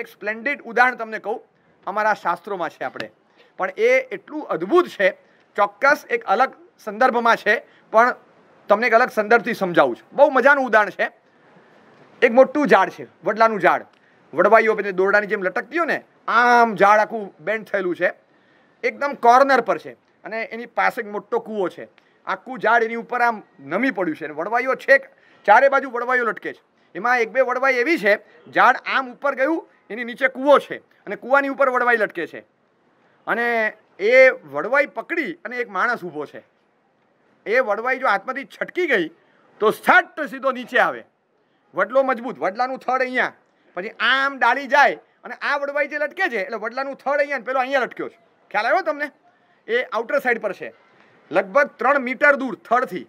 એક સ્પ્લેન્ડિડ ઉદાહરણ તમને કહું અમારા શાસ્ત્રોમાં છે આપણે પણ એ એટલું અદ્ભુત છે ચોક્કસ એક અલગ સંદર્ભમાં છે પણ તમને એક અલગ સંદર્ભથી સમજાવું છું બહુ મજાનું ઉદાહરણ છે એક મોટું ઝાડ છે વડલાનું ઝાડ વડવાઈઓ પેલી દોરડાની જેમ લટકતી ને આમ ઝાડ આખું બેન્ડ થયેલું છે એકદમ કોર્નર પર છે અને એની પાસે એક મોટો કૂવો છે આખું ઝાડ એની ઉપર આમ નમી પડ્યું છે અને વડવાઈઓ છેક ચારે બાજુ વડવાઈઓ લટકે છે એમાં એક બે વડવાઈ એવી છે ઝાડ આમ ઉપર ગયું એની નીચે કૂવો છે અને કૂવાની ઉપર વડવાઈ લટકે છે અને એ વડવાઈ પકડી અને એક માણસ ઊભો છે એ વડવાઈ જો હાથમાંથી છટકી ગઈ તો સટ સીધો નીચે આવે વડલો મજબૂત વડલાનું થડ અહીંયા પછી આમ ડાળી જાય અને આ વડવાઈ જે લટકે છે એટલે વડલાનું થડ અહીંયા પેલો અહીંયા લટક્યો છે ખ્યાલ આવ્યો તમને એ આઉટર સાઈડ પર છે લગભગ ત્રણ મીટર દૂર થડથી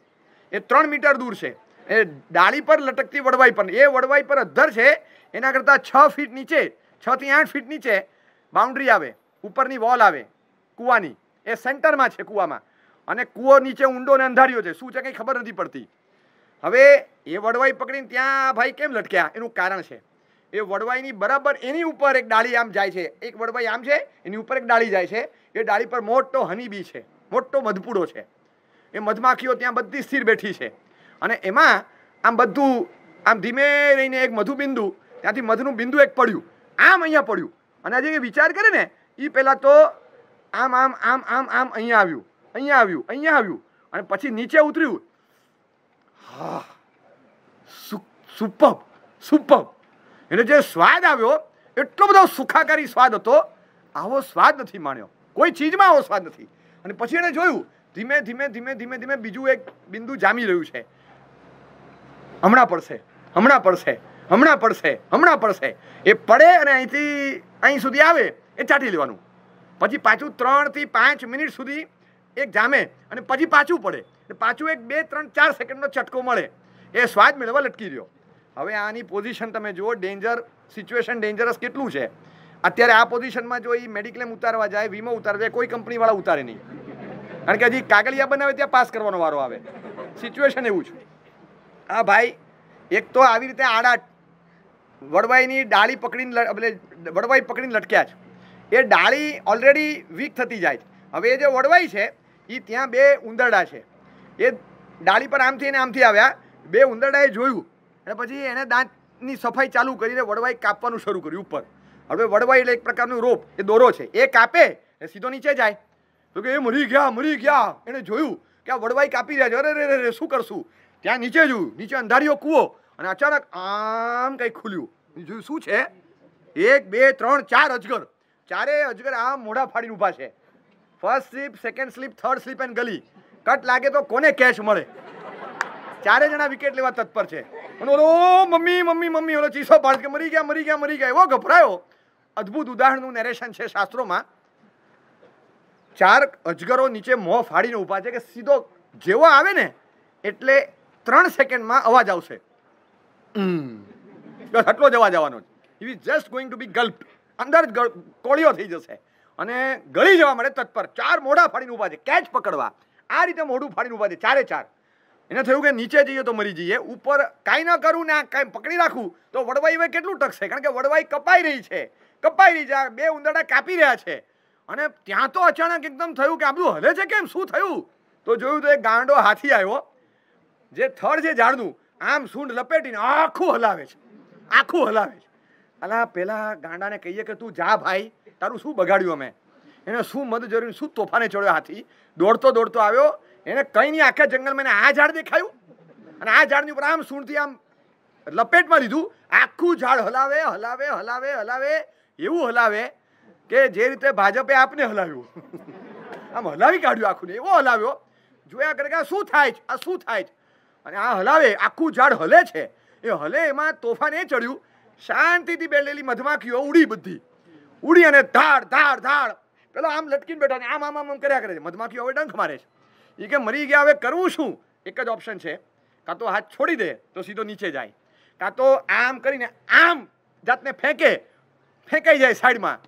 એ ત્રણ મીટર દૂર છે એ ડાળી પર લટકતી વડવાઈ પર એ વડવાઈ પર અધ્ધર છે એના કરતાં છ ફીટ નીચે છ થી આઠ ફીટ નીચે બાઉન્ડ્રી આવે ઉપરની વોલ આવે કૂવાની એ સેન્ટરમાં છે કૂવામાં અને કૂવો નીચે ઊંડો ને અંધાર્યો છે શું છે કંઈ ખબર નથી પડતી હવે એ વડવાઈ પકડીને ત્યાં ભાઈ કેમ લટક્યા એનું કારણ છે એ વડવાઈની બરાબર એની ઉપર એક ડાળી આમ જાય છે એક વડવાઈ આમ છે એની ઉપર એક ડાળી જાય છે એ ડાળી પર મોટો હનીબી છે મોટો મધપુડો છે એ મધમાખીઓ ત્યાં બધી સ્થિર બેઠી છે અને એમાં આમ બધું આમ ધીમે રહીને એક મધુબિંદુ ત્યાંથી મધુનું બિંદુ એક પડ્યું આમ અહીંયા પડ્યું અને આજે વિચાર કરે ને એ પહેલાં તો આમ આમ આમ આમ આમ અહીંયા આવ્યું અહીંયા આવ્યું અહીંયા આવ્યું અને પછી નીચે ઉતર્યું હા સુપબ સુપબ એટલે જે સ્વાદ આવ્યો એટલો બધો સુખાકારી સ્વાદ હતો આવો સ્વાદ નથી માણ્યો કોઈ ચીજમાં આવો સ્વાદ નથી અને પછી એણે જોયું ધીમે ધીમે ધીમે ધીમે ધીમે બીજું એક બિંદુ જામી રહ્યું છે હમણાં પડશે હમણાં પડશે હમણાં પડશે હમણાં પડશે એ પડે અને અહીંથી અહીં સુધી આવે એ ચાટી લેવાનું પછી પાછું ત્રણથી પાંચ મિનિટ સુધી એક જામે અને પછી પાછું પડે પાછું એક બે ત્રણ ચાર સેકન્ડનો ચટકો મળે એ સ્વાદ મેળવવા લટકી રહ્યો હવે આની પોઝિશન તમે જુઓ ડેન્જર સિચ્યુએશન ડેન્જરસ કેટલું છે અત્યારે આ પોઝિશનમાં જો એ મેડિક્લેમ ઉતારવા જાય વીમો ઉતારવા જાય કોઈ કંપનીવાળા ઉતારે નહીં કારણ કે હજી કાગળિયા બનાવે ત્યાં પાસ કરવાનો વારો આવે સિચ્યુએશન એવું છે હા ભાઈ એક તો આવી રીતે આડા વડવાઈની ડાળી પકડીને એટલે વડવાઈ પકડીને લટક્યા છે એ ડાળી ઓલરેડી વીક થતી જાય છે હવે એ જે વડવાઈ છે એ ત્યાં બે ઉંદરડા છે એ ડાળી પર આમથી અને આમથી આવ્યા બે ઉંદરડાએ જોયું અને પછી એને દાંતની સફાઈ ચાલુ કરીને વડવાઈ કાપવાનું શરૂ કર્યું ઉપર હવે વડવાઈ એટલે એક પ્રકારનું રોપ એ દોરો છે એ કાપે એ સીધો નીચે જાય તો કે એ મરી ગયા મરી ગયા એણે જોયું કે આ વડવાઈ કાપી રહ્યા છે અરે રે રે શું કરશું ત્યાં નીચે જોયું નીચે અંધારીઓ કૂવો અને અચાનક આમ કંઈક ખુલ્યું જોયું શું છે એક બે ત્રણ ચાર અજગર ચારે અજગર આમ મોઢા ફાડીને ઉભા છે first slip second slip third slip and gully cut લાગે તો કોને કેશ મળે ચારે જણા વિકેટ લેવા તત્પર છે અને ઓલો મમ્મી મમ્મી મમ્મી ઓલો ચીસો પાડ કે મરી ગયા મરી ગયા મરી ગયા એવો ગભરાયો અદ્ભુત ઉદાહરણનું નેરેશન છે શાસ્ત્રોમાં ચાર અજગરો નીચે મોં ફાડીને ઊભા છે કે સીધો જેવો આવે ને એટલે ત્રણ સેકન્ડમાં અવાજ આવશે બસ આટલો જ અવાજ આવવાનો છે it is just going to be gulp અંદર જ કોળીઓ થઈ જશે અને ગળી જવા માટે તત્પર ચાર મોઢા ફાડીને ઊભા છે કેચ પકડવા આ રીતે મોઢું ફાડીને ઊભા છે ચારે ચાર એને થયું કે નીચે જઈએ તો મરી જઈએ ઉપર કાંઈ ન કરું ને આ કાંઈ પકડી રાખું તો વડવાઈ હવે કેટલું ટકશે કારણ કે વડવાઈ કપાઈ રહી છે કપાઈ રહી છે બે ઉંદરડા કાપી રહ્યા છે અને ત્યાં તો અચાનક એકદમ થયું કે આ બધું હલે છે કેમ શું થયું તો જોયું તો એક ગાંડો હાથી આવ્યો જે થડ છે ઝાડનું આમ સૂંઢ લપેટીને આખું હલાવે છે આખું હલાવે છે અલા પેલા ગાંડાને કહીએ કે તું જા ભાઈ તારું શું બગાડ્યું અમે એને શું મદ જરૂરી શું તોફાને ચડ્યો હાથી દોડતો દોડતો આવ્યો એને કંઈ નહીં આખા જંગલમાં એને આ ઝાડ દેખાયું અને આ ઝાડની ઉપર આમ સૂંઢથી આમ લપેટમાં લીધું આખું ઝાડ હલાવે હલાવે હલાવે હલાવે એવું હલાવે કે જે રીતે ભાજપે આપને હલાવ્યું આમ હલાવી કાઢ્યું આખું એવો હલાવ્યો જોયા કરે કે આ શું થાય છે આ શું થાય છે અને આ હલાવે આખું ઝાડ હલે છે એ હલે એમાં તોફાન એ ચડ્યું શાંતિથી બેઠેલી મધમાખીઓ ઉડી બધી ઉડી અને ધાડ ધાડ ધાડ પેલો આમ લટકીને બેઠા આમ આમ આમ આમ કર્યા કરે છે મધમાખીઓ હવે ડંખ મારે છે એ કે મરી ગયા હવે કરવું શું એક જ ઓપ્શન છે કાં તો હાથ છોડી દે તો સીધો નીચે જાય કાં તો આમ કરીને આમ જાતને ફેંકે ફેંકાઈ જાય સાઈડમાં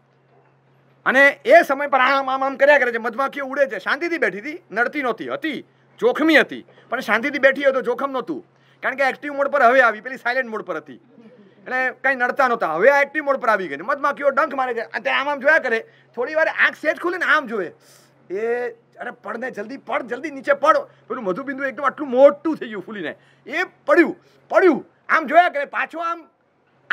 અને એ સમય પર આમ આમ આમ કર્યા કરે છે મધમાખીઓ ઉડે છે શાંતિથી બેઠી હતી નડતી નહોતી હતી જોખમી હતી પણ શાંતિથી બેઠી હતો જોખમ નહોતું કારણ કે એક્ટિવ મોડ પર હવે આવી પેલી સાયલેન્ટ મોડ પર હતી એટલે કંઈ નડતા નહોતા હવે આ એક્ટિવ મોડ પર આવી ગઈ મધમાખીઓ ડંખ મારે છે અને આમ આમ જોયા કરે થોડી વાર આંખ સેજ ખુલે ને આમ જોવે એ અરે પડને જલ્દી પડ જલ્દી નીચે પડ પેલું મધુબિંદુ એકદમ આટલું મોટું થઈ ગયું ફૂલીને એ પડ્યું પડ્યું આમ જોયા કરે પાછો આમ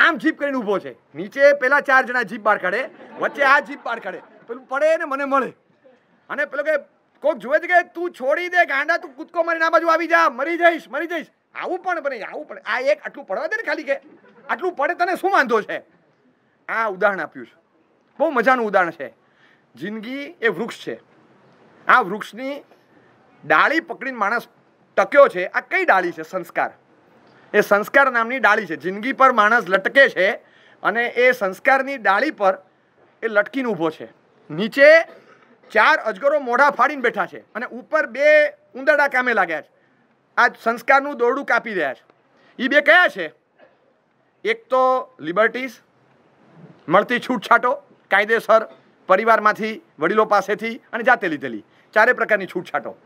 આમ જીપ કરીને ઊભો છે નીચે પેલા ચાર જણા જીપ બહાર કાઢે વચ્ચે આ જીપ બહાર કાઢે પેલું પડે ને મને મળે અને પેલો કે કોક જોવે છે કે તું છોડી દે ગાંડા તું કૂદકો મારી ના બાજુ આવી જા મરી જઈશ મરી જઈશ આવું પણ બને આવું પણ આ એક આટલું પડવા દે ને ખાલી કે આટલું પડે તને શું વાંધો છે આ ઉદાહરણ આપ્યું છે બહુ મજાનું ઉદાહરણ છે જિંદગી એ વૃક્ષ છે આ વૃક્ષની ડાળી પકડીને માણસ ટક્યો છે આ કઈ ડાળી છે સંસ્કાર એ સંસ્કાર નામની ડાળી છે જિંદગી પર માણસ લટકે છે અને એ સંસ્કારની ડાળી પર એ લટકીને ઊભો છે નીચે ચાર અજગરો મોઢા ફાડીને બેઠા છે અને ઉપર બે ઉંદરડા કામે લાગ્યા છે આ સંસ્કારનું દોરડું કાપી રહ્યા છે એ બે કયા છે એક તો લિબર્ટીઝ મળતી છૂટછાટો કાયદેસર પરિવારમાંથી વડીલો પાસેથી અને જાતે લીધેલી ચારે પ્રકારની છૂટછાટો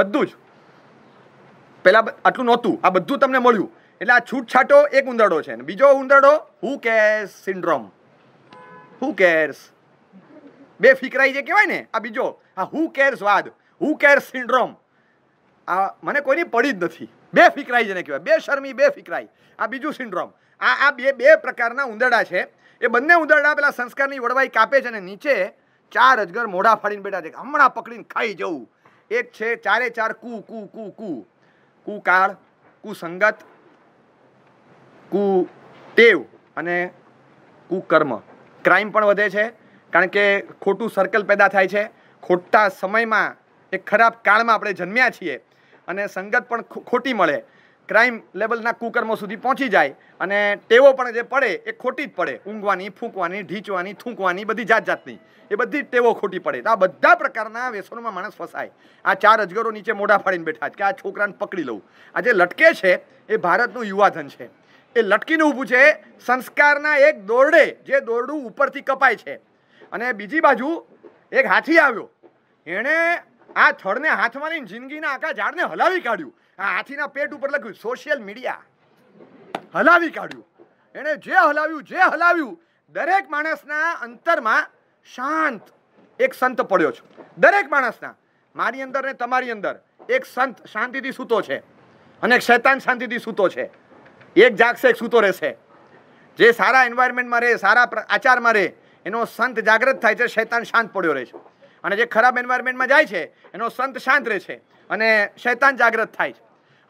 બધું જ પહેલાં આટલું નહોતું આ બધું તમને મળ્યું એટલે આ છૂટછાટો એક ઉંદરડો છે બીજો ઉંદરડો who cares syndrome who cares બે ફિકરાઈ જે કહેવાય ને આ બીજો આ હુ કેર્સ વાદ હુ કેર સિન્ડ્રોમ આ મને કોઈની પડી જ નથી બે ફિકરાઈ જેને કહેવાય બે શરમી બે ફિકરાઈ આ બીજું સિન્ડ્રોમ આ આ બે બે પ્રકારના ઉંદરડા છે એ બંને ઉંદરડા પેલા સંસ્કારની વડવાઈ કાપે છે અને નીચે ચાર અજગર મોઢા ફાડીને બેઠા છે હમણાં પકડીને ખાઈ જવું એક છે ચારે ચાર કુ કુ કુ કુ કુ કુસંગત કુ ટેવ અને કુકર્મ ક્રાઇમ પણ વધે છે કારણ કે ખોટું સર્કલ પેદા થાય છે ખોટા સમયમાં એક ખરાબ કાળમાં આપણે જન્મ્યા છીએ અને સંગત પણ ખોટી મળે ક્રાઇમ લેવલના કુકર્મો સુધી પહોંચી જાય અને ટેવો પણ જે પડે એ ખોટી જ પડે ઊંઘવાની ફૂંકવાની ઢીંચવાની થૂંકવાની બધી જાત જાતની એ બધી ટેવો ખોટી પડે તો આ બધા પ્રકારના વ્યસનોમાં માણસ ફસાય આ ચાર અજગરો નીચે મોઢા ફાડીને બેઠા છે કે આ છોકરાને પકડી લઉં આ જે લટકે છે એ ભારતનું યુવાધન છે એ લટકીને ઊભું છે સંસ્કારના એક દોરડે જે દોરડું ઉપરથી કપાય છે અને બીજી બાજુ એક હાથી આવ્યો એણે આ થડને હાથમાં લઈને જિંદગીના આખા ઝાડને હલાવી કાઢ્યું આ હાથીના પેટ ઉપર લખ્યું સોશિયલ મીડિયા હલાવી કાઢ્યું એણે જે હલાવ્યું જે હલાવ્યું દરેક માણસના અંતરમાં શાંત એક સંત પડ્યો છે દરેક માણસના મારી અંદર ને તમારી અંદર એક સંત શાંતિથી સૂતો છે અને શૈતાન શાંતિથી સૂતો છે એક જાગશે એક સૂતો રહેશે જે સારા એન્વાયરમેન્ટમાં રહે સારા આચારમાં રહે એનો સંત જાગૃત થાય છે શૈતાન શાંત પડ્યો રહે છે અને જે ખરાબ એન્વાયરમેન્ટમાં જાય છે એનો સંત શાંત રહે છે અને શૈતાન જાગૃત થાય છે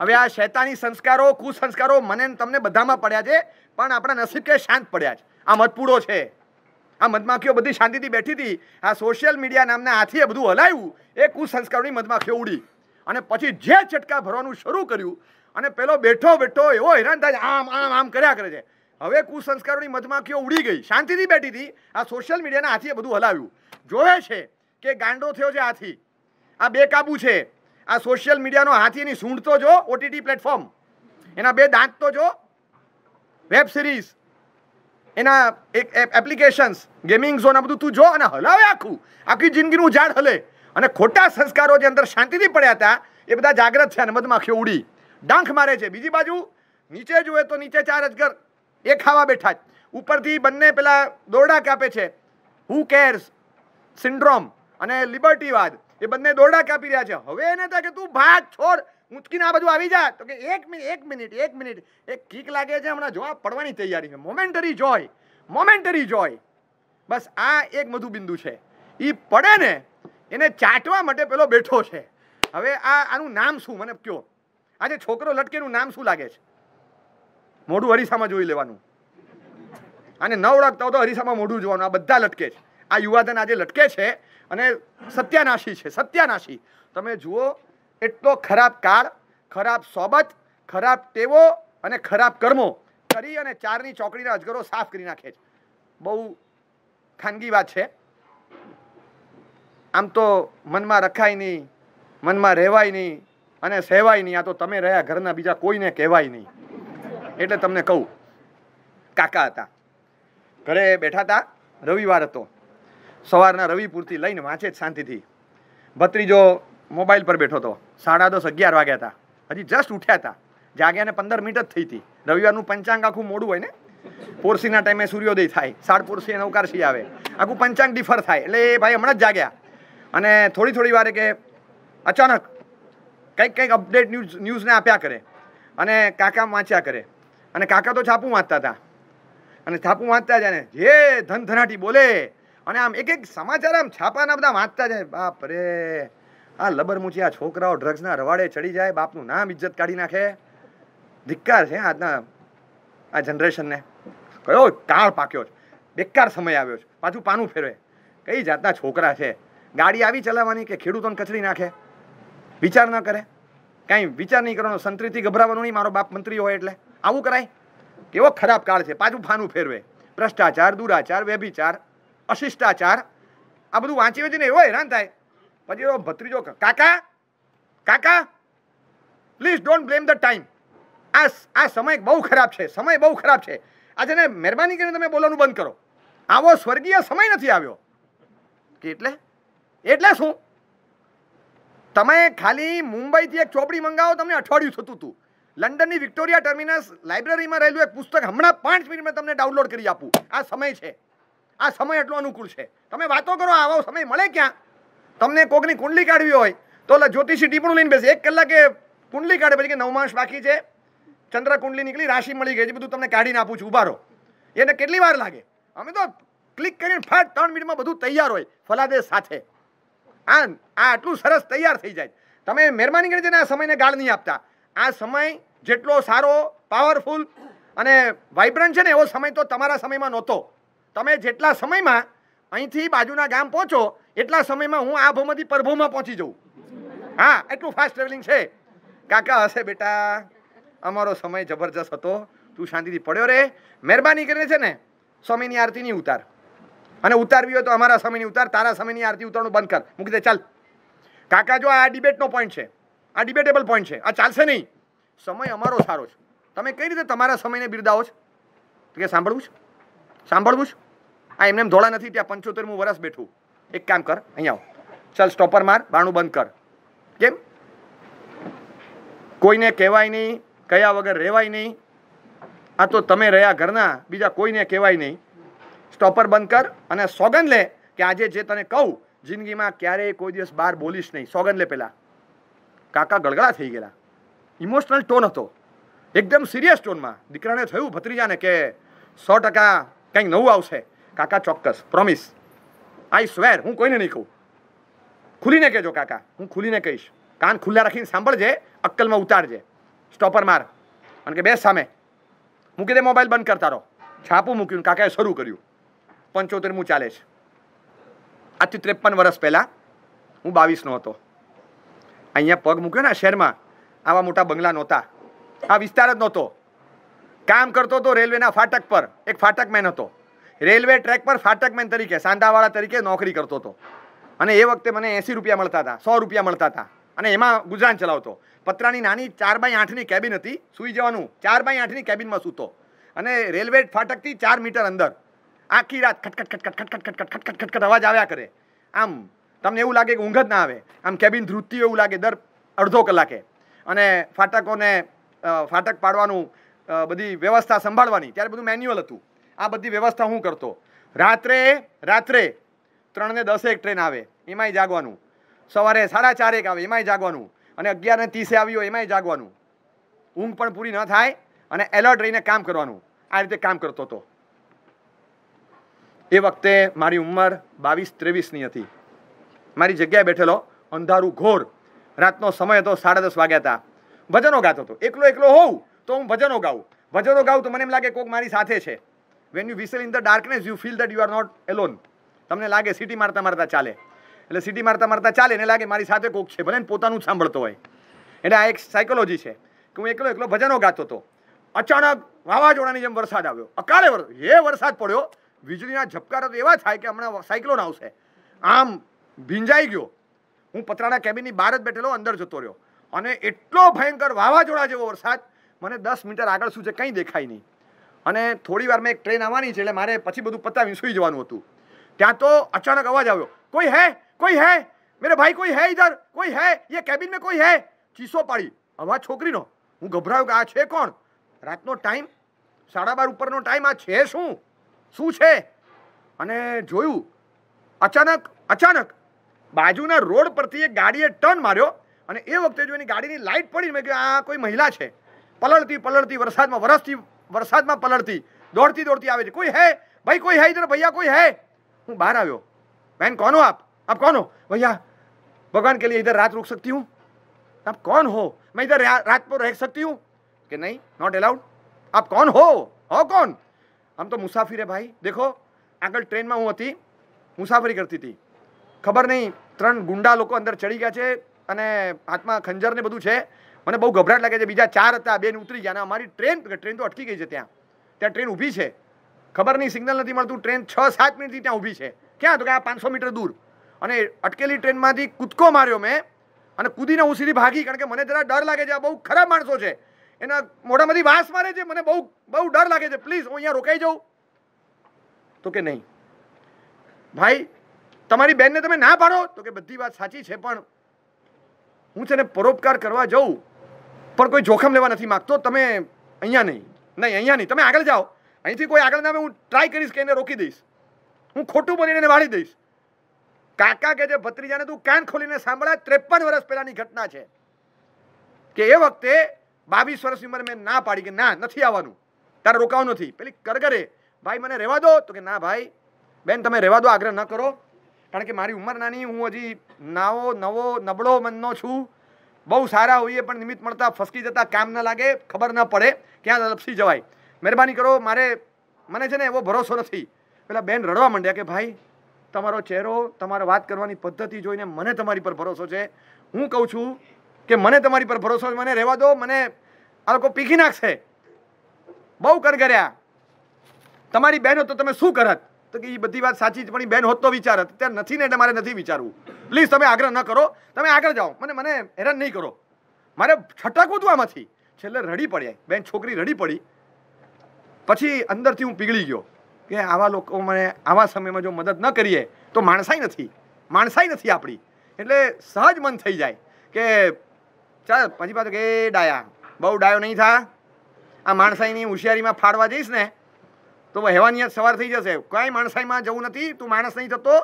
હવે આ શૈતાની સંસ્કારો કુસંસ્કારો મને તમને બધામાં પડ્યા છે પણ આપણા નસીબ કે શાંત પડ્યા છે આ મધપૂડો છે આ મધમાખીઓ બધી શાંતિથી બેઠી હતી આ સોશિયલ મીડિયા નામના હાથીએ બધું હલાવ્યું એ કુસંસ્કારોની મધમાખીઓ ઉડી અને પછી જે ચટકા ભરવાનું શરૂ કર્યું અને પેલો બેઠો બેઠો એવો હેરાન થાય આમ આમ આમ કર્યા કરે છે હવે કુસંસ્કારોની મધમાખીઓ ઉડી ગઈ શાંતિથી બેઠી હતી આ સોશિયલ મીડિયાના હાથીએ બધું હલાવ્યું જોવે છે કે ગાંડો થયો છે હાથી આ બેકાબુ છે આ સોશિયલ મીડિયાનો હાથીની સૂંઢ તો જો ઓટીટી પ્લેટફોર્મ એના બે દાંત તો જો વેબ સિરીઝ એના એક એપ્લિકેશન્સ ગેમિંગ ઝોન આ બધું તું જો અને હલાવે આખું આખી જિંદગીનું ઝાડ હલે અને ખોટા સંસ્કારો જે અંદર શાંતિથી પડ્યા હતા એ બધા જાગ્રત છે અને મધમાખીઓ ઉડી ડાંખ મારે છે બીજી બાજુ નીચે જુએ તો નીચે ચાર અજગર એ ખાવા બેઠા જ ઉપરથી બંને પેલા દોરડા કાપે છે હુ કેર્સ સિન્ડ્રોમ અને લિબર્ટીવાદ એ બંને દોરડા કાપી રહ્યા છે હવે એને થાય કે તું ભાગ છોડ ઊંચકીને આ બધું આવી જા તો કે એક મિનિટ એક મિનિટ એક મિનિટ એક કીક લાગે છે હમણાં જોવા પડવાની તૈયારી છે મોમેન્ટરી જોય મોમેન્ટરી જોય બસ આ એક મધુબિંદુ છે એ પડે ને એને ચાટવા માટે પેલો બેઠો છે હવે આ આનું નામ શું મને કયો આજે છોકરો લટકેનું નામ શું લાગે છે મોઢું હરીસામાં જોઈ લેવાનું અને ન ઓળખતા તો હરીસામાં મોઢું જોવાનું આ બધા લટકે છે આ યુવાધન આજે લટકે છે અને સત્યાનાશી છે સત્યાનાશી તમે જુઓ એટલો ખરાબ કાળ ખરાબ સોબત ખરાબ ટેવો અને ખરાબ કર્મો કરી અને ચારની ચોકડીના અજગરો સાફ કરી નાખે છે બહુ ખાનગી વાત છે આમ તો મનમાં રખાય નહીં મનમાં રહેવાય નહીં અને સહેવાય નહીં આ તો તમે રહ્યા ઘરના બીજા કોઈને કહેવાય નહીં એટલે તમને કહું કાકા હતા ઘરે બેઠા હતા રવિવાર હતો સવારના રવિ પૂરતી લઈને વાંચે જ શાંતિથી ભત્રીજો મોબાઈલ પર બેઠો હતો સાડા દસ અગિયાર વાગ્યા હતા હજી જસ્ટ ઉઠ્યા હતા જાગ્યાને પંદર મિનિટ જ થઈ હતી રવિવારનું પંચાંગ આખું મોડું હોય ને પોરસીના ટાઈમે સૂર્યોદય થાય સાડ પોરસી નવકારસી આવે આખું પંચાંગ ડિફર થાય એટલે એ ભાઈ હમણાં જ જાગ્યા અને થોડી થોડી વારે કે અચાનક કંઈક કંઈક અપડેટ ન્યૂઝ ન્યૂઝને આપ્યા કરે અને કાકા વાંચ્યા કરે અને કાકા તો છાપું વાંચતા હતા અને છાપું વાંચતા જાય ને જે ધનાટી બોલે અને આમ એક એક સમાચાર આમ છાપાના બધા વાંચતા જાય બાપ રે આ લબરમૂચી આ છોકરાઓ ડ્રગ્સના રવાડે ચડી જાય બાપનું નામ ઇજ્જત કાઢી નાખે ધિક્કાર છે આજના આ જનરેશનને કયો કાળ પાક્યો છે બેકાર સમય આવ્યો છે પાછું પાનું ફેરવે કઈ જાતના છોકરા છે ગાડી આવી ચલાવવાની કે ખેડૂતોને કચડી નાખે વિચાર ન કરે કાંઈ વિચાર નહીં કરવાનો સંતરીથી ગભરાવાનું નહીં મારો બાપ મંત્રી હોય એટલે આવું કરાય કેવો ખરાબ કાળ છે પાછું ફાનું ફેરવે ભ્રષ્ટાચાર દુરાચાર વ્યભિચાર અશિષ્ટાચાર આ બધું વાંચી વાંચીને એવો હેરાન થાય પછી એવો ભત્રીજો કાકા કાકા please don't blame the time આ આ સમય બહુ ખરાબ છે સમય બહુ ખરાબ છે આજે ને મહેરબાની કરીને તમે બોલવાનું બંધ કરો આવો સ્વર્ગીય સમય નથી આવ્યો કે એટલે એટલે શું તમે ખાલી મુંબઈથી એક ચોપડી મંગાવો તમને અઠવાડિયું થતું હતું લંડનની વિક્ટોરિયા ટર્મિનસ લાઇબ્રેરીમાં રહેલું એક પુસ્તક હમણાં પાંચ મિનિટમાં તમને ડાઉનલોડ કરી આપું આ સમય છે આ સમય એટલો અનુકૂળ છે તમે વાતો કરો આવો સમય મળે ક્યાં તમને કોકની કુંડલી કાઢવી હોય તો જ્યોતિષી ટીપણું લઈને બેસે એક કલાકે કુંડલી કાઢે પછી કે નવમાંશ બાકી છે ચંદ્ર કુંડલી નીકળી રાશિ મળી ગઈ છે બધું તમને કાઢીને આપું છું ઉભારો એને કેટલી વાર લાગે અમે તો ક્લિક કરીને ફાટ ત્રણ મિનિટમાં બધું તૈયાર હોય ફલાદેશ સાથે આમ આ આટલું સરસ તૈયાર થઈ જાય તમે મહેરબાની કરીને આ સમયને ગાળ નહીં આપતા આ સમય જેટલો સારો પાવરફુલ અને વાઇબ્રન્ટ છે ને એવો સમય તો તમારા સમયમાં નહોતો તમે જેટલા સમયમાં અહીંથી બાજુના ગામ પહોંચો એટલા સમયમાં હું આ ભૌમતી પરભુમાં પહોંચી જઉં હા એટલું ફાસ્ટ ટ્રાવેલિંગ છે કાકા હશે બેટા અમારો સમય જબરજસ્ત હતો તું શાંતિથી પડ્યો રે મહેરબાની કરીને છે ને સ્વામીની આરતીની ઉતાર અને ઉતારવી હોય તો અમારા સમયની ઉતાર તારા સમયની આરતી ઉતારવાનું બંધ કર મૂકી દે ચાલ કાકા જો આ ડિબેટનો પોઈન્ટ છે આ ડિબેટેબલ પોઈન્ટ છે આ ચાલશે નહીં સમય અમારો સારો છે તમે કઈ રીતે તમારા સમયને બિરદાવો છો તો કે સાંભળવું છે સાંભળવું છું આ એમને એમ ધોળા નથી ત્યાં પંચોતેરમું વર્ષ બેઠું એક કામ કર અહીંયા આવ ચાલ સ્ટોપર માર બાણું બંધ કર કેમ કોઈને કહેવાય નહીં કયા વગર રહેવાય નહીં આ તો તમે રહ્યા ઘરના બીજા કોઈને કહેવાય નહીં સ્ટોપર બંધ કર અને સોગન લે કે આજે જે તને કહું જિંદગીમાં ક્યારેય કોઈ દિવસ બહાર બોલીશ નહીં સોગન લે પહેલાં કાકા ગળગળા થઈ ગયેલા ઇમોશનલ ટોન હતો એકદમ સિરિયસ ટોનમાં દીકરાને થયું ભત્રીજાને કે સો ટકા કંઈક નવું આવશે કાકા ચોક્કસ પ્રોમિસ આઈ સ્વેર હું કોઈને નહીં કહું ખુલીને કહેજો કાકા હું ખુલીને કહીશ કાન ખુલ્લા રાખીને સાંભળજે અક્કલમાં ઉતારજે સ્ટોપર માર અને કે બે સામે મૂકી દે મોબાઈલ બંધ કરતા રહો છાપું મૂક્યું કાકાએ શરૂ કર્યું પંચોતેરમું ચાલે છે આજથી ત્રેપન વર્ષ પહેલાં હું બાવીસનો હતો અહીંયા પગ મૂક્યો ને શહેરમાં આવા મોટા બંગલા નહોતા આ વિસ્તાર જ નહોતો કામ કરતો હતો રેલવેના ફાટક પર એક ફાટકમેન હતો રેલવે ટ્રેક પર ફાટકમેન તરીકે સાંધાવાળા તરીકે નોકરી કરતો હતો અને એ વખતે મને એંસી રૂપિયા મળતા હતા સો રૂપિયા મળતા હતા અને એમાં ગુજરાન ચલાવતો પતરાની નાની ચાર બાય આઠની કેબિન હતી સૂઈ જવાનું ચાર બાય આઠની કેબિનમાં સૂતો અને રેલવે ફાટકથી ચાર મીટર અંદર આખી રાત ખટખટ ખટખટ ખટખટ ખટખટ ખટખટ ખટખટ અવાજ આવ્યા કરે આમ તમને એવું લાગે કે ઊંઘ જ ના આવે આમ કેબિન ધ્રુતિઓ એવું લાગે દર અડધો કલાકે અને ફાટકોને ફાટક પાડવાનું બધી વ્યવસ્થા સંભાળવાની ત્યારે બધું મેન્યુઅલ હતું આ બધી વ્યવસ્થા હું કરતો રાત્રે રાત્રે ત્રણને દસેક ટ્રેન આવે એમાંય જાગવાનું સવારે સાડા ચારેક આવે એમાંય જાગવાનું અને અગિયારને ત્રીસે આવ્યો એમાંય જાગવાનું ઊંઘ પણ પૂરી ન થાય અને એલર્ટ રહીને કામ કરવાનું આ રીતે કામ કરતો હતો એ વખતે મારી ઉંમર બાવીસ ત્રેવીસની હતી મારી જગ્યાએ બેઠેલો અંધારું ઘોર રાતનો સમય હતો સાડા દસ વાગ્યા હતા ભજનો ગાતો હતો એકલો એકલો હોઉં તો હું ભજનો ગાઉં ભજનો ગાઉં તો મને એમ લાગે કોક મારી સાથે છે when you whistle in the darkness you feel that you are not alone તમને લાગે સિટી મારતા મારતા ચાલે એટલે સિટી મારતા મારતા ચાલે એને લાગે મારી સાથે કોક છે ભલે પોતાનું સાંભળતો હોય એટલે આ એક સાયકોલોજી છે કે હું એકલો એકલો ભજનો ગાતો હતો અચાનક વાવાઝોડાની જેમ વરસાદ આવ્યો અકાળે એ વરસાદ પડ્યો વીજળીના ઝપકારા તો એવા થાય કે હમણાં સાયક્લોન આવશે આમ ભીંજાઈ ગયો હું પતરાના કેબિનની બહાર જ બેઠેલો અંદર જતો રહ્યો અને એટલો ભયંકર વાવાઝોડા જેવો વરસાદ મને દસ મીટર આગળ શું છે કંઈ દેખાય નહીં અને થોડી વાર મેં એક ટ્રેન આવવાની છે એટલે મારે પછી બધું પતાવીને સુઈ જવાનું હતું ત્યાં તો અચાનક અવાજ આવ્યો કોઈ હે કોઈ હે મેરે ભાઈ કોઈ હે ઇધર કોઈ હે યે કેબિન મેં કોઈ હે ચીસો પાડી અવાજ છોકરીનો હું ગભરાયો કે આ છે કોણ રાતનો ટાઈમ સાડા બાર ઉપરનો ટાઈમ આ છે શું શું છે અને જોયું અચાનક અચાનક બાજુના રોડ પરથી એક ગાડીએ ટર્ન માર્યો અને એ વખતે જો એની ગાડીની લાઇટ પડી મેં કહ્યું આ કોઈ મહિલા છે પલળતી પલળતી વરસાદમાં વરસતી વરસાદમાં પલળતી દોડતી દોડતી આવે છે કોઈ હે ભાઈ કોઈ હે ઇધર ભૈયા કોઈ હે હું બહાર આવ્યો બેન કોનો આપ આપ કોનો ભૈયા ભગવાન કે लिए इधर રાત રોક सकती હું આપ कौन હો મેં इधर રાત પર રહી सकती હું કે નહીં નોટ अलाउड આપ कौन હો હો कौन આમ તો મુસાફીરે ભાઈ દેખો આગળ ટ્રેનમાં હું હતી મુસાફરી કરતી હતી ખબર નહીં ત્રણ ગુંડા લોકો અંદર ચડી ગયા છે અને હાથમાં ખંજર ને બધું છે મને બહુ ગભરાટ લાગે છે બીજા ચાર હતા બેન ઉતરી ગયા અને અમારી ટ્રેન ટ્રેન તો અટકી ગઈ છે ત્યાં ત્યાં ટ્રેન ઊભી છે ખબર નહીં સિગ્નલ નથી મળતું ટ્રેન છ સાત મિનિટથી ત્યાં ઊભી છે ક્યાં તો કે આ પાંચસો મીટર દૂર અને અટકેલી ટ્રેનમાંથી કૂદકો માર્યો મેં અને કૂદીને હું સીધી ભાગી કારણ કે મને જરા ડર લાગે છે આ બહુ ખરાબ માણસો છે એના મોઢામાંથી વાસ મારે છે મને બહુ બહુ ડર લાગે છે પ્લીઝ હું અહીંયા રોકાઈ જાઉં તો કે નહીં ભાઈ તમારી બેનને તમે ના પાડો તો કે બધી વાત સાચી છે પણ હું છે ને પરોપકાર કરવા જઉં પણ કોઈ જોખમ લેવા નથી માગતો તમે અહીંયા નહીં નહીં અહીંયા નહીં તમે આગળ જાઓ અહીંથી કોઈ આગળ ના હું ટ્રાય કરીશ કે એને રોકી દઈશ હું ખોટું બોલીને એને વાળી દઈશ કાકા કે જે ભત્રીજાને તું કાન ખોલીને સાંભળા ત્રેપન વર્ષ પહેલાંની ઘટના છે કે એ વખતે બાવીસ વર્ષની ઉંમરે મેં ના પાડી કે ના નથી આવવાનું તારે રોકાવું નથી પેલી કરગરે ભાઈ મને રહેવા દો તો કે ના ભાઈ બેન તમે રહેવા દો આગ્રહ ન કરો કારણ કે મારી ઉંમર નાની હું હજી નાવો નવો નબળો મનનો છું બહુ સારા હોઈએ પણ નિમિત્ત મળતા ફસકી જતા કામ ન લાગે ખબર ન પડે ક્યાં લપસી જવાય મહેરબાની કરો મારે મને છે ને એવો ભરોસો નથી પેલા બેન રડવા માંડ્યા કે ભાઈ તમારો ચહેરો તમારા વાત કરવાની પદ્ધતિ જોઈને મને તમારી પર ભરોસો છે હું કહું છું કે મને તમારી પર ભરોસો મને રહેવા દો મને આ લોકો પીખી નાખશે બહુ કરગર્યા તમારી બહેન હોત તો તમે શું કરત તો કે એ બધી વાત સાચી જ પણ એ બહેન હોત તો વિચાર અત્યારે નથી ને એટલે મારે નથી વિચારવું પ્લીઝ તમે આગ્રહ ન કરો તમે આગળ જાઓ મને મને હેરાન નહીં કરો મારે છટકવું હતું આમાંથી છેલ્લે રડી પડ્યા બેન છોકરી રડી પડી પછી અંદરથી હું પીગળી ગયો કે આવા લોકો મને આવા સમયમાં જો મદદ ન કરીએ તો માણસાઈ નથી માણસાઈ નથી આપણી એટલે સહજ મન થઈ જાય કે ચાલ પછી પાછું કે ડાયા બહુ ડાયો નહીં થા આ માણસાઈની હોશિયારીમાં ફાડવા જઈશ ને તો હેવાનિયત સવાર થઈ જશે કાંઈ માણસાઈમાં જવું નથી તું માણસ નહીં થતો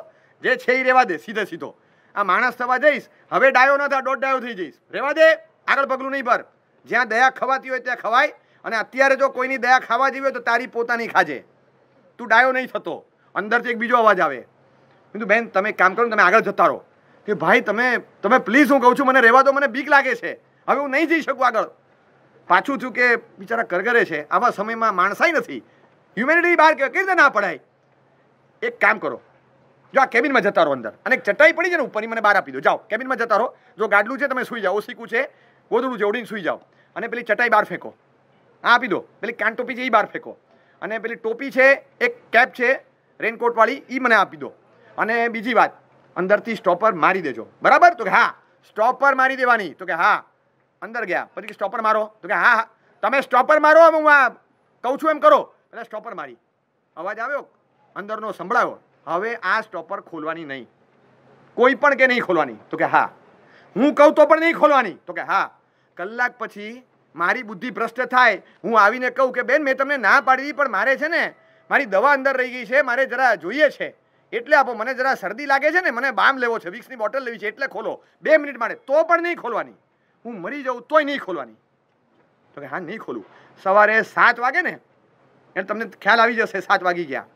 જે છે એ રહેવા દે સીધે સીધો આ માણસ થવા જઈશ હવે ડાયો ન થા દોઢ ડાયો થઈ જઈશ રહેવા દે આગળ પગલું નહીં ભર જ્યાં દયા ખવાતી હોય ત્યાં ખવાય અને અત્યારે જો કોઈની દયા ખાવા જેવી હોય તો તારી પોતાની ખાજે તું ડાયો નહીં થતો અંદરથી એક બીજો અવાજ આવે કીધું બેન તમે કામ કરો તમે આગળ જતા રહો કે ભાઈ તમે તમે પ્લીઝ હું કહું છું મને રહેવા દો મને બીક લાગે છે હવે હું નહીં જઈ શકું આગળ પાછું છું કે બિચારા કરગરે છે આવા સમયમાં માણસાઈ નથી હ્યુમેનિટી બહાર કેવી રીતે ના પડાય એક કામ કરો જો આ કેબિનમાં જતા રહો અંદર અને એક ચટાઈ પડી છે ને ઉપરની મને બહાર આપી દો જાઓ કેબિનમાં જતા રહો જો ગાડલું છે તમે સૂઈ જાઓ ઓસીકું છે ગોદડું જેવડીને સૂઈ જાઓ અને પેલી ચટાઈ બહાર ફેંકો આ આપી દો પેલી કાન ટોપી છે એ બહાર ફેંકો અને પેલી ટોપી છે એક કેપ છે રેનકોટવાળી એ મને આપી દો અને બીજી વાત અંદરથી સ્ટોપર મારી દેજો બરાબર તો કે હા સ્ટોપર મારી દેવાની તો કે હા અંદર ગયા પછી સ્ટોપર મારો તો કે હા તમે સ્ટોપર મારો હું આ કહું છું એમ કરો એટલે સ્ટોપર મારી અવાજ આવ્યો અંદરનો સંભળાયો હવે આ સ્ટોપર ખોલવાની નહીં કોઈ પણ કે નહીં ખોલવાની તો કે હા હું કહું તો પણ નહીં ખોલવાની તો કે હા કલાક પછી મારી બુદ્ધિ ભ્રષ્ટ થાય હું આવીને કહું કે બેન મેં તમને ના પાડી પણ મારે છે ને મારી દવા અંદર રહી ગઈ છે મારે જરા જોઈએ છે એટલે આપો મને જરા શરદી લાગે છે ને મને બામ લેવો છે વિક્સની બોટલ લેવી છે એટલે ખોલો બે મિનિટ માટે તો પણ નહીં ખોલવાની હું મરી જાઉં તોય નહીં ખોલવાની તો કે હા નહીં ખોલું સવારે સાત વાગે ને એટલે તમને ખ્યાલ આવી જશે સાત વાગી ગયા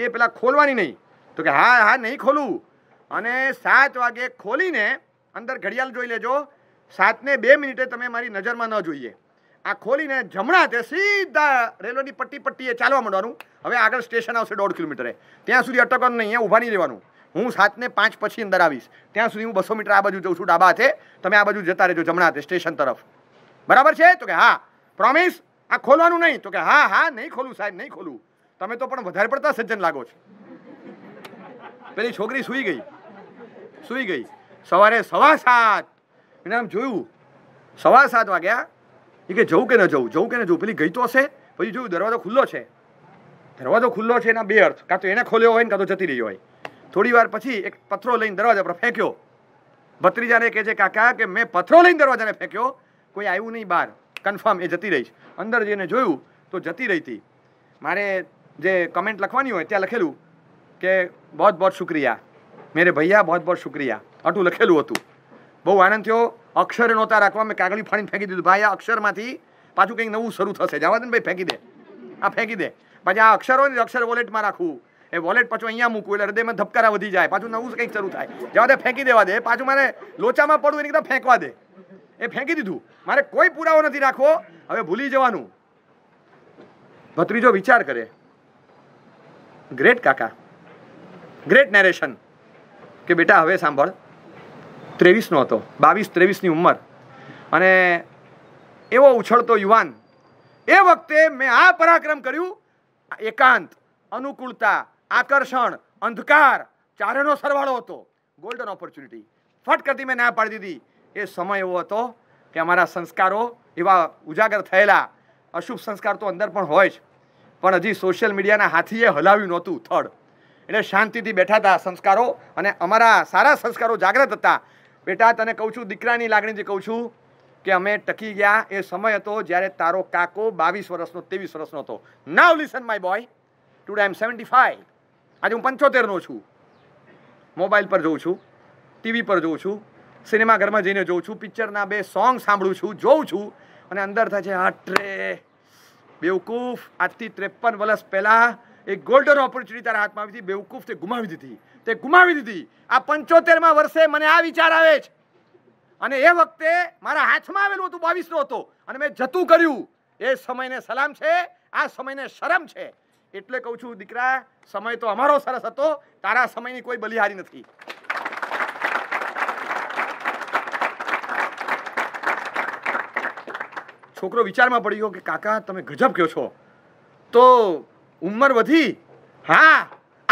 એ પેલા ખોલવાની નહીં તો કે હા હા નહીં ખોલું અને સાત વાગે ખોલીને અંદર ઘડિયાળ જોઈ લેજો સાતને બે મિનિટે તમે મારી નજરમાં ન જોઈએ આ ખોલીને જમણા તે સીધા રેલવેની પટ્ટી પટ્ટીએ ચાલવા માંડવાનું હવે આગળ સ્ટેશન આવશે દોઢ કિલોમીટરે ત્યાં સુધી અટકવાનું નહીં અહીંયા ઊભા નહીં રહેવાનું હું સાતને પાંચ પછી અંદર આવીશ ત્યાં સુધી હું બસો મીટર આ બાજુ જઉં છું ડાબા છે તમે આ બાજુ જતા રહેજો જમણા હાથે સ્ટેશન તરફ બરાબર છે તો કે હા પ્રોમિસ આ ખોલવાનું નહીં તો કે હા હા નહીં ખોલું સાહેબ નહીં ખોલું તમે તો પણ વધારે પડતા સજ્જન લાગો છો પેલી છોકરી સૂઈ ગઈ સૂઈ ગઈ સવારે સવા સાત એને આમ જોયું સવા સાત વાગ્યા એ કે જવું કે ન જવું જવું કે ન જવું પેલી ગઈ તો હશે પછી જોયું દરવાજો ખુલ્લો છે દરવાજો ખુલ્લો છે એના બે અર્થ કાં તો એને ખોલ્યો હોય ને કાં તો જતી રહી હોય થોડી વાર પછી એક પથરો લઈને દરવાજા પર ફેંક્યો ભત્રીજાને કહે છે કાકા કે મેં પથરો લઈને દરવાજાને ફેંક્યો કોઈ આવ્યું નહીં બહાર કન્ફર્મ એ જતી રહી છે અંદર જઈને જોયું તો જતી રહી હતી મારે જે કમેન્ટ લખવાની હોય ત્યાં લખેલું કે બહોત બહોત શુક્રિયા મેરે ભૈયા બહોત બહોત શુક્રિયા આટલું લખેલું હતું બહુ આનંદ થયો અક્ષર નહોતા રાખવા મેં કાગળી ફાડીને ફેંકી દીધું ભાઈ આ અક્ષરમાંથી પાછું કંઈક નવું શરૂ થશે જવા દે ને ભાઈ ફેંકી દે આ ફેંકી દે પછી આ અક્ષર હોય ને અક્ષર વોલેટમાં રાખવું એ વોલેટ પાછું અહીંયા મૂકવું એટલે હૃદયમાં ધબકારા વધી જાય પાછું નવું કંઈક શરૂ થાય જવા દે ફેંકી દેવા દે પાછું મારે લોચામાં પડવું એની કરતાં ફેંકવા દે એ ફેંકી દીધું મારે કોઈ પુરાવો નથી રાખવો હવે ભૂલી જવાનું ભત્રીજો વિચાર કરે ગ્રેટ કાકા ગ્રેટ નેરેશન કે બેટા હવે સાંભળ ત્રેવીસનો હતો બાવીસ ત્રેવીસની ઉંમર અને એવો ઉછળતો યુવાન એ વખતે મેં આ પરાક્રમ કર્યું એકાંત અનુકૂળતા આકર્ષણ અંધકાર ચારેનો સરવાળો હતો ગોલ્ડન ઓપોર્ચ્યુનિટી ફટ કરતી મેં ના પાડી દીધી એ સમય એવો હતો કે અમારા સંસ્કારો એવા ઉજાગર થયેલા અશુભ સંસ્કાર તો અંદર પણ હોય જ પણ હજી સોશિયલ મીડિયાના હાથીએ હલાવ્યું નહોતું થડ એટલે શાંતિથી બેઠા હતા સંસ્કારો અને અમારા સારા સંસ્કારો જાગ્રત હતા બેટા તને કહું છું દીકરાની લાગણીથી કહું છું કે અમે ટકી ગયા એ સમય હતો જ્યારે તારો કાકો બાવીસ વર્ષનો ત્રેવીસ વર્ષનો હતો now listen my boy today I am seventy five આજે હું પંચોતેરનો છું મોબાઈલ પર જોઉં છું ટીવી પર જોઉં છું સિનેમા ઘરમાં જઈને જોઉં છું પિક્ચરના બે સોંગ સાંભળું છું જોઉં છું અને અંદર થાય છે આ ટ્રે બેવકૂફ આજથી ત્રેપન વર્ષ પહેલાં એક ગોલ્ડન ઓપોર્ચ્યુનિટી તારા હાથમાં આવી હતી બેવકૂફ તે ગુમાવી દીધી તે ગુમાવી દીધી આ પંચોતેરમાં વર્ષે મને આ વિચાર આવે છે અને એ વખતે મારા હાથમાં આવેલું હતું બાવીસનો હતો અને મેં જતું કર્યું એ સમયને સલામ છે આ સમયને શરમ છે એટલે કહું છું દીકરા સમય તો અમારો સરસ હતો તારા સમયની કોઈ બલિહારી નથી છોકરો વિચારમાં પડી ગયો કે કાકા તમે ગજબ કયો છો તો ઉંમર વધી હા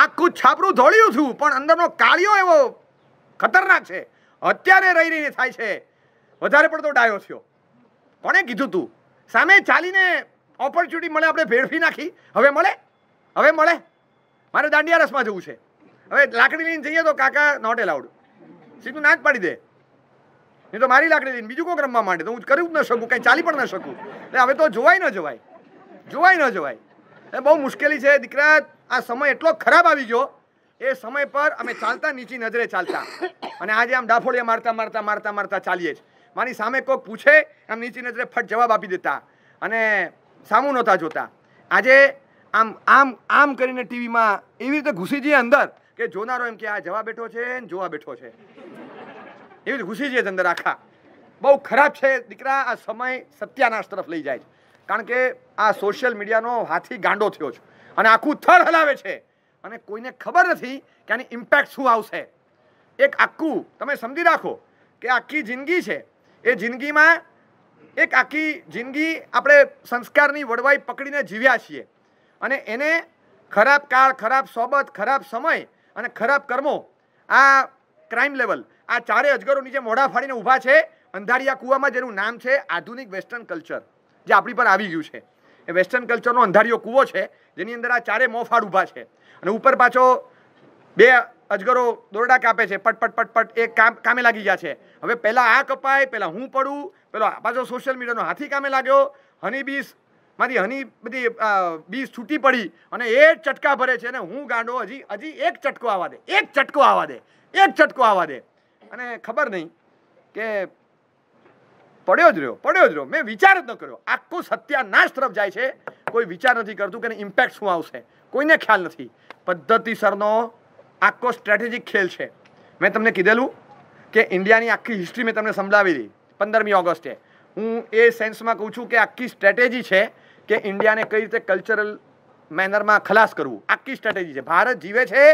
આખું છાપરું ધોળ્યું છું પણ અંદરનો કાળિયો એવો ખતરનાક છે અત્યારે રહી રહીને થાય છે વધારે પડતો ડાયો થયો કોણે કીધું તું સામે ચાલીને ઓપોર્ચ્યુનિટી મળે આપણે ભેળવી નાખી હવે મળે હવે મળે મારે દાંડિયા રસમાં જવું છે હવે લાકડી લઈને જઈએ તો કાકા નોટ એલાઉડ સીધું ના જ પાડી દે નહીં તો મારી લાકડી લઈને બીજું કોઈક રમવા માંડે તો હું કરી જ ન શકું કંઈ ચાલી પણ ન શકું એટલે હવે તો જોવાય ન જવાય જોવાય ન જવાય એ બહુ મુશ્કેલી છે દીકરા આ સમય એટલો ખરાબ આવી ગયો એ સમય પર અમે ચાલતા નીચી નજરે ચાલતા અને આજે આમ ડાફોડિયા મારતા મારતા મારતા મારતા ચાલીએ જ મારી સામે કોઈક પૂછે આમ નીચી નજરે ફટ જવાબ આપી દેતા અને સામું નહોતા જોતા આજે આમ આમ આમ કરીને ટીવીમાં એવી રીતે ઘૂસી જઈએ અંદર કે જોનારો એમ કે આ જવા બેઠો છે ને જોવા બેઠો છે એવી રીતે ઘૂસી જઈએ અંદર આખા બહુ ખરાબ છે દીકરા આ સમય સત્યાનાશ તરફ લઈ જાય છે કારણ કે આ સોશિયલ મીડિયાનો હાથી ગાંડો થયો છે અને આખું થળ હલાવે છે અને કોઈને ખબર નથી કે આની ઇમ્પેક્ટ શું આવશે એક આખું તમે સમજી રાખો કે આખી જિંદગી છે એ જિંદગીમાં એક આખી જિંદગી આપણે સંસ્કારની વડવાઈ પકડીને જીવ્યા છીએ અને એને ખરાબ કાળ ખરાબ સોબત ખરાબ સમય અને ખરાબ કર્મો આ ક્રાઇમ લેવલ આ ચારે અજગરો નીચે મોઢા ફાડીને ઊભા છે અંધારિયા કૂવામાં જેનું નામ છે આધુનિક વેસ્ટર્ન કલ્ચર જે આપણી પર આવી ગયું છે એ વેસ્ટર્ન કલ્ચરનો અંધારિયો કૂવો છે જેની અંદર આ ચારે મોફાડ ઊભા છે અને ઉપર પાછો બે અજગરો દોરડા કાપે છે પટ પટ પટ પટ એ કામ કામે લાગી ગયા છે હવે પહેલાં આ કપાય પહેલાં હું પડું પેલો પાછો સોશિયલ મીડિયાનો હાથી કામે લાગ્યો હની બીસ મારી હની બધી બીજ છૂટી પડી અને એ ચટકા ભરે છે અને હું ગાંડો હજી હજી એક ચટકો આવવા દે એક ચટકો આવવા દે એક ચટકો આવવા દે અને ખબર નહીં કે પડ્યો જ રહ્યો પડ્યો જ રહ્યો મેં વિચાર જ ન કર્યો આખું સત્યાનાશ તરફ જાય છે કોઈ વિચાર નથી કરતું કે ઇમ્પેક્ટ શું આવશે કોઈને ખ્યાલ નથી પદ્ધતિસરનો આખો સ્ટ્રેટેજિક ખેલ છે મેં તમને કીધેલું કે ઇન્ડિયાની આખી હિસ્ટ્રી મેં તમને સમજાવી દી પંદરમી ઓગસ્ટે હું એ સેન્સમાં કહું છું કે આખી સ્ટ્રેટેજી છે કે ઇન્ડિયાને કઈ રીતે કલ્ચરલ મેનરમાં ખલાસ કરવું આખી સ્ટ્રેટેજી છે ભારત જીવે છે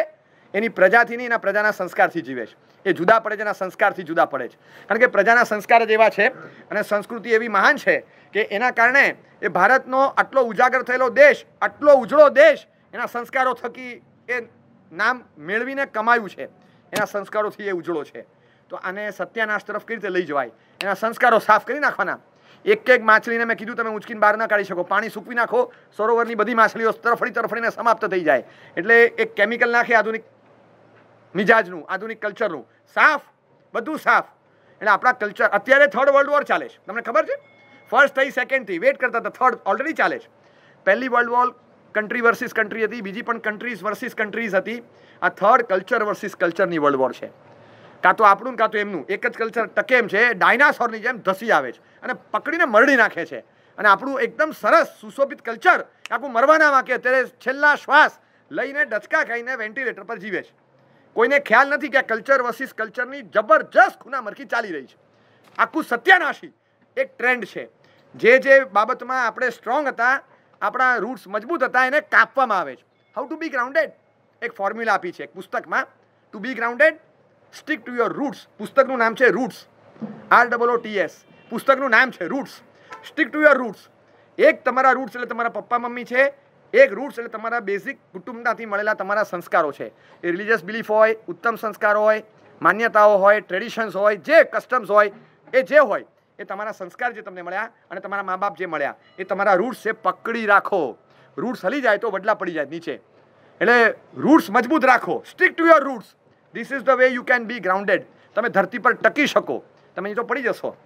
એની પ્રજાથી નહીં એના પ્રજાના સંસ્કારથી જીવે છે એ જુદા પડે છે એના સંસ્કારથી જુદા પડે છે કારણ કે પ્રજાના સંસ્કાર જ એવા છે અને સંસ્કૃતિ એવી મહાન છે કે એના કારણે એ ભારતનો આટલો ઉજાગર થયેલો દેશ આટલો ઉજળો દેશ એના સંસ્કારો થકી એ નામ મેળવીને કમાયું છે એના સંસ્કારોથી એ ઉજળો છે તો આને સત્યાનાશ તરફ કઈ રીતે લઈ જવાય એના સંસ્કારો સાફ કરી નાખવાના એક એક માછલીને મેં કીધું તમે ઉંચકીને બહાર ન કાઢી શકો પાણી સૂકવી નાખો સરોવરની બધી માછલીઓ તરફડી તરફડીને સમાપ્ત થઈ જાય એટલે એક કેમિકલ નાખે આધુનિક મિજાજનું આધુનિક કલ્ચરનું સાફ બધું સાફ એટલે આપણા કલ્ચર અત્યારે થર્ડ વર્લ્ડ વોર ચાલે છે તમને ખબર છે ફર્સ્ટ થઈ સેકન્ડથી વેટ કરતા હતા થર્ડ ઓલરેડી ચાલે છે પહેલી world war country versus country હતી બીજી પણ કન્ટ્રીઝ વર્સિસ કન્ટ્રીઝ હતી આ થર્ડ કલ્ચર વર્સિસ કલ્ચરની વર્લ્ડ વોર છે કાં તો આપણું કાં તો એમનું એક જ કલ્ચર ટકે એમ છે ડાયનાસોરની જેમ ધસી આવે છે અને પકડીને મરડી નાખે છે અને આપણું એકદમ સરસ સુશોભિત કલ્ચર આખું મરવાના વાંકે અત્યારે છેલ્લા શ્વાસ લઈને ડચકા ખાઈને વેન્ટિલેટર પર જીવે છે કોઈને ખ્યાલ નથી કે કલ્ચર વર્સિસ કલ્ચરની જબરજસ્ત ખૂનામરકી ચાલી રહી છે આખું સત્યાનાશી એક ટ્રેન્ડ છે જે જે બાબતમાં આપણે સ્ટ્રોંગ હતા આપણા રૂટ્સ મજબૂત હતા એને કાપવામાં આવે છે હાઉ ટુ બી ગ્રાઉન્ડેડ એક ફોર્મ્યુલા આપી છે એક પુસ્તકમાં to be grounded stick to your roots પુસ્તકનું નામ છે roots R double O T S પુસ્તકનું નામ છે roots stick to your roots એક તમારા રૂટ્સ એટલે તમારા પપ્પા મમ્મી છે એક રૂટ્સ એટલે તમારા બેઝિક કુટુંબનાથી મળેલા તમારા સંસ્કારો છે એ રિલિજિયસ બિલીફ હોય ઉત્તમ સંસ્કારો હોય માન્યતાઓ હોય ટ્રેડિશન્સ હોય જે કસ્ટમ્સ હોય એ જે હોય એ તમારા સંસ્કાર જે તમને મળ્યા અને તમારા મા બાપ જે મળ્યા એ તમારા રૂટ્સ છે પકડી રાખો રૂટ્સ હલી જાય તો વડલા પડી જાય નીચે એટલે રૂટ્સ મજબૂત રાખો stick to your roots this is the way you can be grounded તમે ધરતી પર ટકી શકો તમે તો પડી જશો